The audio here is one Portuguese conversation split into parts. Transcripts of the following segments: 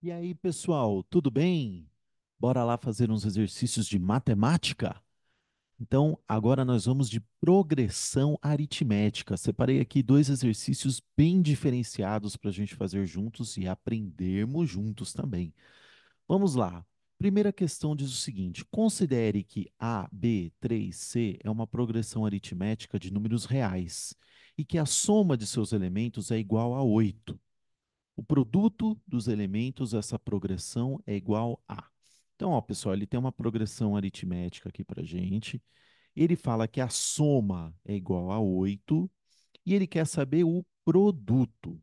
E aí, pessoal, tudo bem? Bora lá fazer uns exercícios de matemática? Então, agora nós vamos de progressão aritmética. Separei aqui dois exercícios bem diferenciados para a gente fazer juntos e aprendermos juntos também. Vamos lá. Primeira questão diz o seguinte: considere que A, B, 3, C é uma progressão aritmética de números reais e que a soma de seus elementos é igual a 8. O produto dos elementos, essa progressão é igual a. Então, ó, pessoal, ele tem uma progressão aritmética aqui para gente. Ele fala que a soma é igual a 8 e ele quer saber o produto.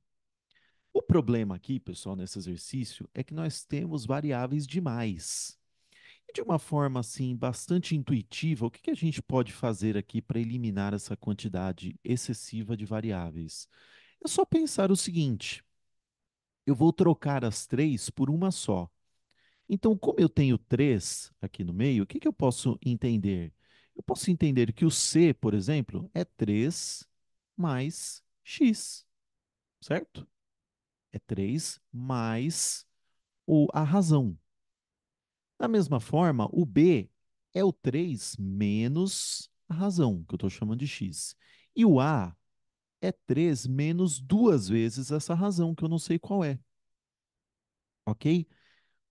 O problema aqui, pessoal, nesse exercício é que nós temos variáveis demais. E de uma forma assim bastante intuitiva, o que, que a gente pode fazer aqui para eliminar essa quantidade excessiva de variáveis? É só pensar o seguinte: eu vou trocar as três por uma só. Então, como eu tenho três aqui no meio, o que, que eu posso entender? Eu posso entender que o C, por exemplo, é 3 mais X, certo? É 3 mais o, a razão. Da mesma forma, o B é o 3 menos a razão, que eu estou chamando de X. E o A é 3 menos duas vezes essa razão, que eu não sei qual é. Ok?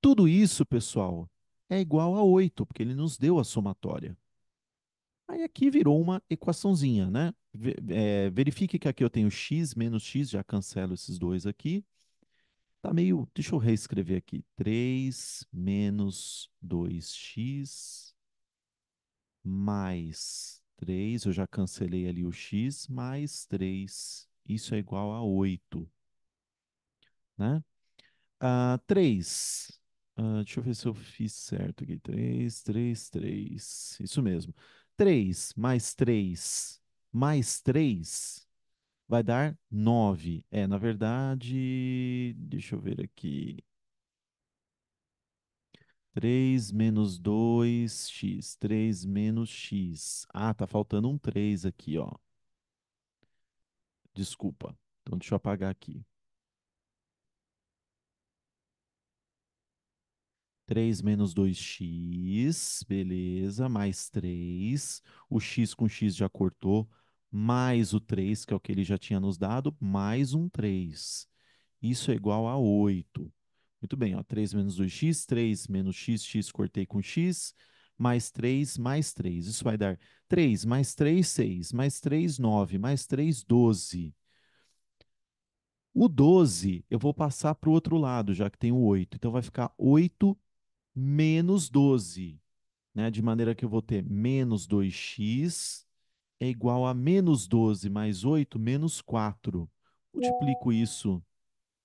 Tudo isso, pessoal, é igual a 8, porque ele nos deu a somatória. Aí aqui virou uma equaçãozinha, né? É, verifique que aqui eu tenho x menos x, já cancelo esses dois aqui. Tá meio. Deixa eu reescrever aqui. 3 menos 2x mais 3, eu já cancelei ali o x, mais 3, isso é igual a 8. Né? Uh, 3, uh, deixa eu ver se eu fiz certo aqui, 3, 3, 3, isso mesmo. 3 mais 3 mais 3 vai dar 9. É, na verdade, deixa eu ver aqui, 3 menos 2x, 3 menos x. Ah, tá faltando um 3 aqui, ó. Desculpa. Então, deixa eu apagar aqui. 3 menos 2x, beleza, mais 3. O x com x já cortou, mais o 3, que é o que ele já tinha nos dado, mais um 3. Isso é igual a 8. Muito bem, ó, 3 menos 2x, 3 menos x, x cortei com x, mais 3, mais 3. Isso vai dar 3 mais 3, 6, mais 3, 9, mais 3, 12. O 12 eu vou passar para o outro lado, já que tem o 8. Então, vai ficar 8 menos 12. Né? De maneira que eu vou ter menos 2x é igual a menos 12 mais 8, menos 4. Multiplico isso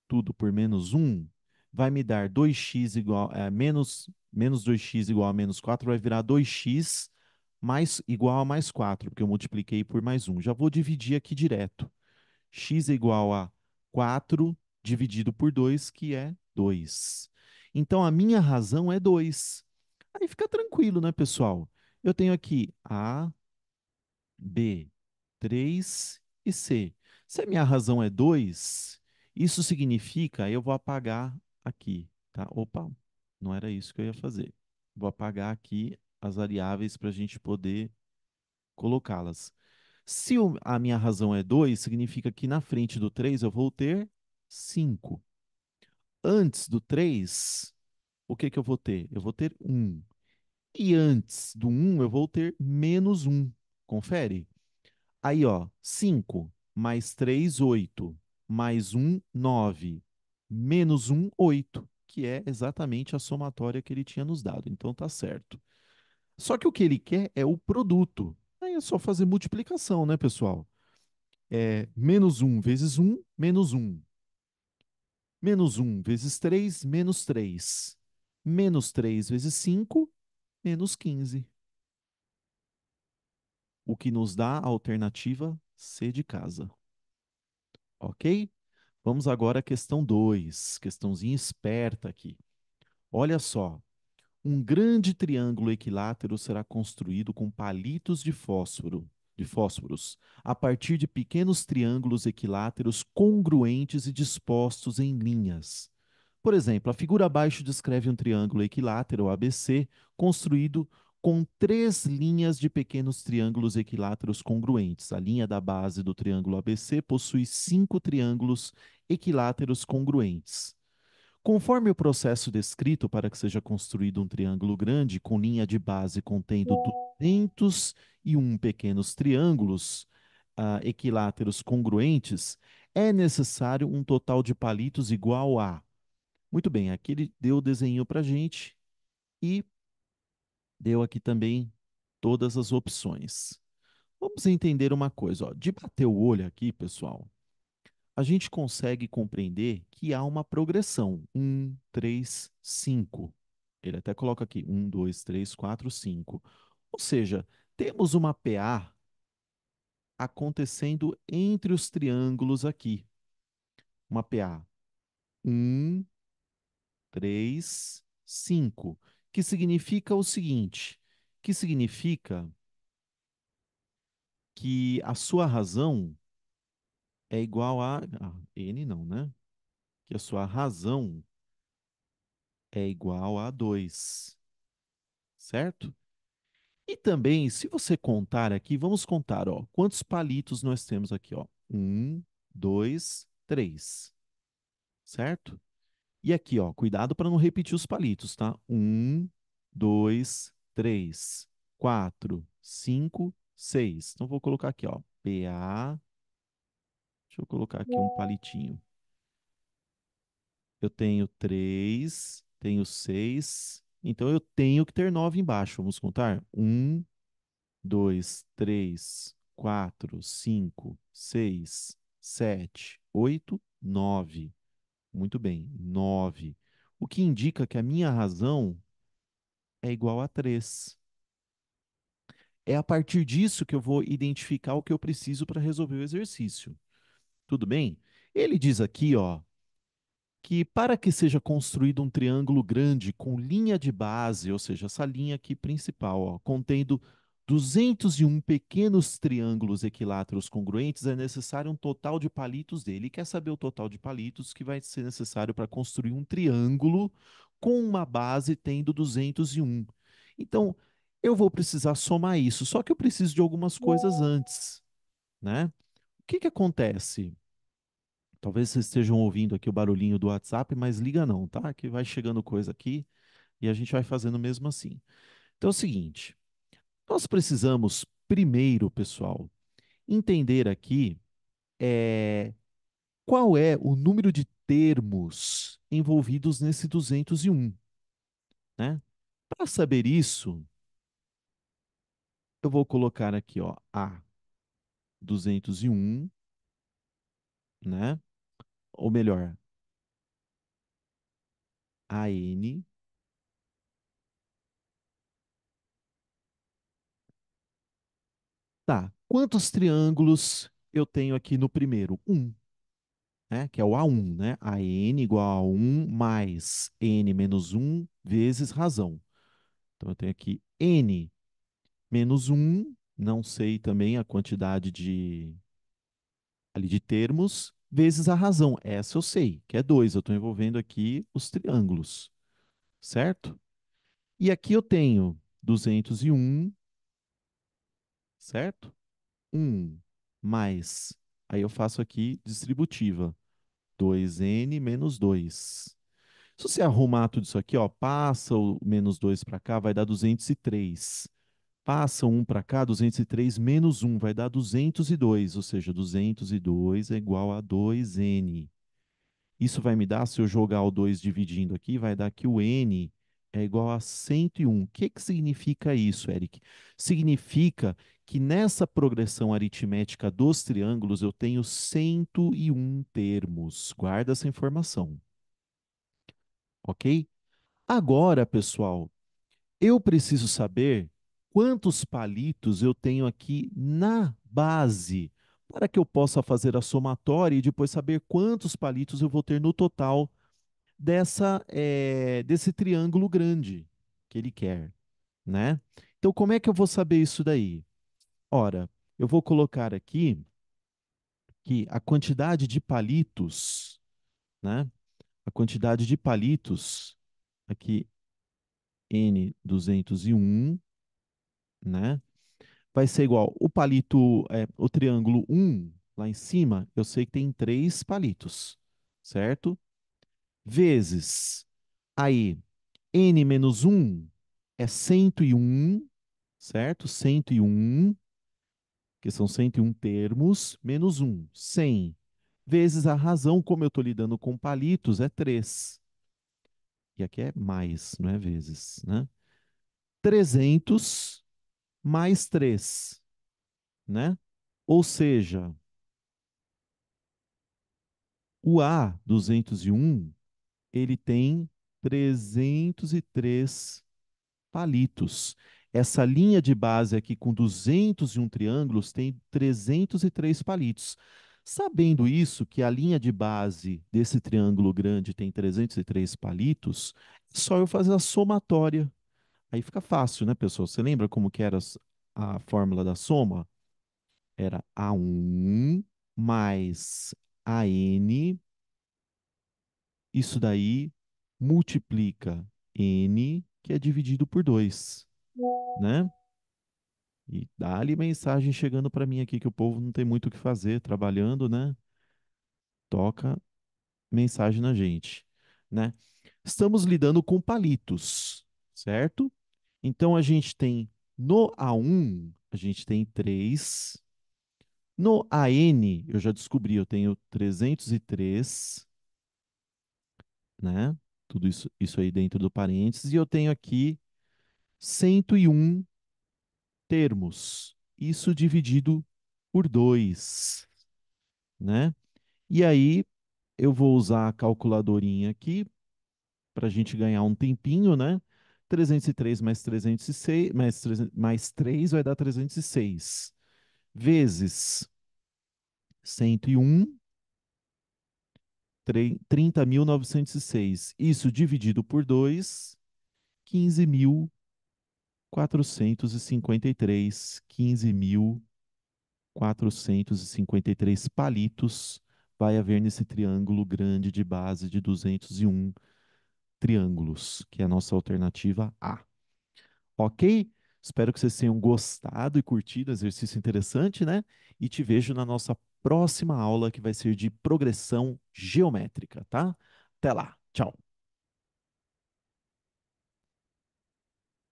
tudo por menos 1 vai me dar 2x igual a é, menos, menos 2x igual a menos 4, vai virar 2x mais, igual a mais 4, porque eu multipliquei por mais 1. Já vou dividir aqui direto. x é igual a 4 dividido por 2, que é 2. Então, a minha razão é 2. Aí fica tranquilo, né, pessoal? Eu tenho aqui A, B, 3 e C. Se a minha razão é 2, isso significa eu vou apagar aqui, tá? Opa, não era isso que eu ia fazer. Vou apagar aqui as variáveis para a gente poder colocá-las. Se a minha razão é 2, significa que na frente do 3 eu vou ter 5. Antes do 3, o que, que eu vou ter? Eu vou ter 1. Um. E antes do 1, um, eu vou ter menos 1. Um. Confere? Aí, ó, 5 mais 3, 8. Mais 1, 9 menos 1, 8, que é exatamente a somatória que ele tinha nos dado. Então está certo. Só que o que ele quer é o produto. Aí é só fazer multiplicação, né, pessoal? É menos 1 vezes 1, menos 1. Menos 1 vezes 3, menos 3. Menos 3 vezes 5, menos 15. O que nos dá a alternativa C de casa. Ok? Vamos agora à questão 2, questãozinha esperta aqui. Olha só. Um grande triângulo equilátero será construído com palitos de fósforo, de fósforos, a partir de pequenos triângulos equiláteros congruentes e dispostos em linhas. Por exemplo, a figura abaixo descreve um triângulo equilátero ABC construído com três linhas de pequenos triângulos equiláteros congruentes. A linha da base do triângulo ABC possui cinco triângulos equiláteros congruentes. Conforme o processo descrito para que seja construído um triângulo grande com linha de base contendo 201 pequenos triângulos uh, equiláteros congruentes, é necessário um total de palitos igual a. Muito bem, aqui ele deu o desenho para a gente e deu aqui também todas as opções. Vamos entender uma coisa, ó. de bater o olho aqui, pessoal, a gente consegue compreender que há uma progressão. 1, 3, 5. Ele até coloca aqui 1, 2, 3, 4, 5. Ou seja, temos uma PA acontecendo entre os triângulos aqui. Uma PA 1, 3, 5 que significa o seguinte, que significa que a sua razão é igual a, a n não, né? Que a sua razão é igual a 2. Certo? E também, se você contar aqui, vamos contar, ó, quantos palitos nós temos aqui, ó? Um, dois, três. Certo? E aqui, ó, cuidado para não repetir os palitos, tá? Um, dois, três, quatro, cinco, seis. Então, vou colocar aqui, ó, PA. Deixa eu colocar aqui um palitinho. Eu tenho três, tenho seis. Então, eu tenho que ter nove embaixo. Vamos contar? Um, dois, três, quatro, cinco, seis, sete, oito, nove. Muito bem, 9. O que indica que a minha razão é igual a 3. É a partir disso que eu vou identificar o que eu preciso para resolver o exercício. Tudo bem? Ele diz aqui, ó, que para que seja construído um triângulo grande com linha de base, ou seja, essa linha aqui principal, ó, contendo 201 pequenos triângulos equiláteros congruentes, é necessário um total de palitos dele. Ele quer saber o total de palitos que vai ser necessário para construir um triângulo com uma base tendo 201. Então, eu vou precisar somar isso, só que eu preciso de algumas coisas antes, né? O que que acontece? Talvez vocês estejam ouvindo aqui o barulhinho do WhatsApp, mas liga não, tá? Que vai chegando coisa aqui e a gente vai fazendo mesmo assim. Então é o seguinte, nós precisamos, primeiro, pessoal, entender aqui é, qual é o número de termos envolvidos nesse 201. Né? Para saber isso, eu vou colocar aqui ó, A 201, né? ou melhor, AN Tá, quantos triângulos eu tenho aqui no primeiro? 1, um, né? que é o A1, né? An igual a 1 mais n menos 1 vezes razão. Então, eu tenho aqui n menos 1, não sei também a quantidade de, ali, de termos, vezes a razão. Essa eu sei, que é 2. Eu estou envolvendo aqui os triângulos, certo? E aqui eu tenho 201 certo? 1 mais, aí eu faço aqui distributiva, 2n menos 2. Se você arrumar tudo isso aqui, ó, passa o menos 2 para cá, vai dar 203. Passa 1 para cá, 203 menos 1 vai dar 202, ou seja, 202 é igual a 2n. Isso vai me dar, se eu jogar o 2 dividindo aqui, vai dar que o n é igual a 101. O que, que significa isso, Eric? Significa que nessa progressão aritmética dos triângulos eu tenho 101 termos. Guarda essa informação. Ok? Agora, pessoal, eu preciso saber quantos palitos eu tenho aqui na base para que eu possa fazer a somatória e depois saber quantos palitos eu vou ter no total dessa, é, desse triângulo grande que ele quer, né? Então, como é que eu vou saber isso daí? Ora, eu vou colocar aqui que a quantidade de palitos, né? A quantidade de palitos, aqui N201, né? Vai ser igual o palito, é, o triângulo 1 lá em cima, eu sei que tem três palitos, certo? vezes aí n menos 1 é 101, certo? 101, que são 101 termos, menos 1, 100, vezes a razão, como eu estou lidando com palitos, é 3. E aqui é mais, não é vezes, né? 300 mais 3, né? Ou seja, o A201 ele tem 303 palitos. Essa linha de base aqui com 201 triângulos tem 303 palitos. Sabendo isso, que a linha de base desse triângulo grande tem 303 palitos, é só eu fazer a somatória. Aí fica fácil, né, pessoal? Você lembra como que era a fórmula da soma? Era A1 mais AN isso daí multiplica n, que é dividido por 2, né? E dá ali mensagem chegando para mim aqui que o povo não tem muito o que fazer, trabalhando, né? Toca mensagem na gente, né? Estamos lidando com palitos, certo? Então a gente tem no A1, a gente tem 3. No AN, eu já descobri, eu tenho 303 né? Tudo isso, isso aí dentro do parênteses. E eu tenho aqui 101 termos. Isso dividido por 2, né? E aí eu vou usar a calculadorinha aqui para a gente ganhar um tempinho, né? 303 mais 306, mais 3, mais 3 vai dar 306, vezes 101, 30.906. Isso dividido por 2, 15.453. 15.453 palitos vai haver nesse triângulo grande de base de 201 triângulos, que é a nossa alternativa A. Ok? Espero que vocês tenham gostado e curtido, exercício interessante, né? E te vejo na nossa próxima aula que vai ser de progressão geométrica, tá? Até lá, tchau!